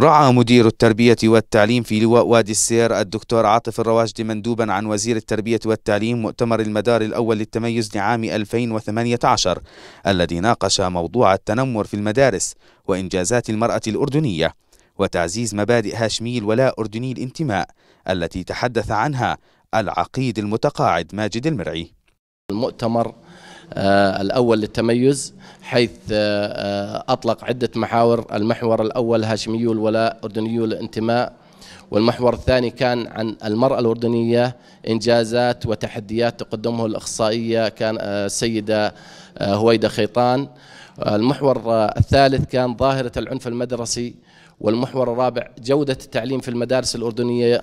رعى مدير التربية والتعليم في لواء وادي السير الدكتور عاطف الرواشدي مندوبا عن وزير التربية والتعليم مؤتمر المدار الأول للتميز لعام 2018 الذي ناقش موضوع التنمر في المدارس وإنجازات المرأة الأردنية وتعزيز مبادئ هاشمي الولاء أردني الانتماء التي تحدث عنها العقيد المتقاعد ماجد المرعي المؤتمر آه، الأول للتميز حيث آه، آه، أطلق عدة محاور المحور الأول هاشميو الولاء أردنيو الانتماء والمحور الثاني كان عن المرأة الأردنية إنجازات وتحديات تقدمه الأخصائية كان السيدة هويدة خيطان المحور الثالث كان ظاهرة العنف المدرسي والمحور الرابع جودة التعليم في المدارس الأردنية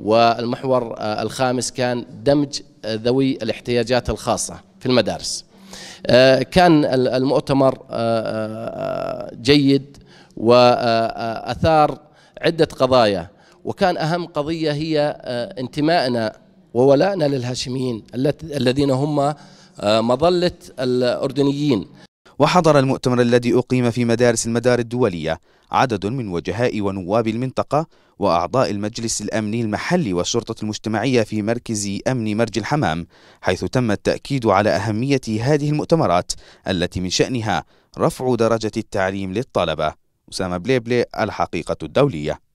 والمحور الخامس كان دمج ذوي الاحتياجات الخاصة في المدارس آه، كان المؤتمر آه، آه، جيد وأثار عدة قضايا وكان أهم قضية هي انتمائنا وولائنا للهاشميين الذين هم مظلة الأردنيين وحضر المؤتمر الذي أقيم في مدارس المدار الدولية عدد من وجهاء ونواب المنطقة وأعضاء المجلس الأمني المحلي والشرطة المجتمعية في مركز أمن مرج الحمام حيث تم التأكيد على أهمية هذه المؤتمرات التي من شأنها رفع درجة التعليم للطلبة أسامة بليبلي الحقيقة الدولية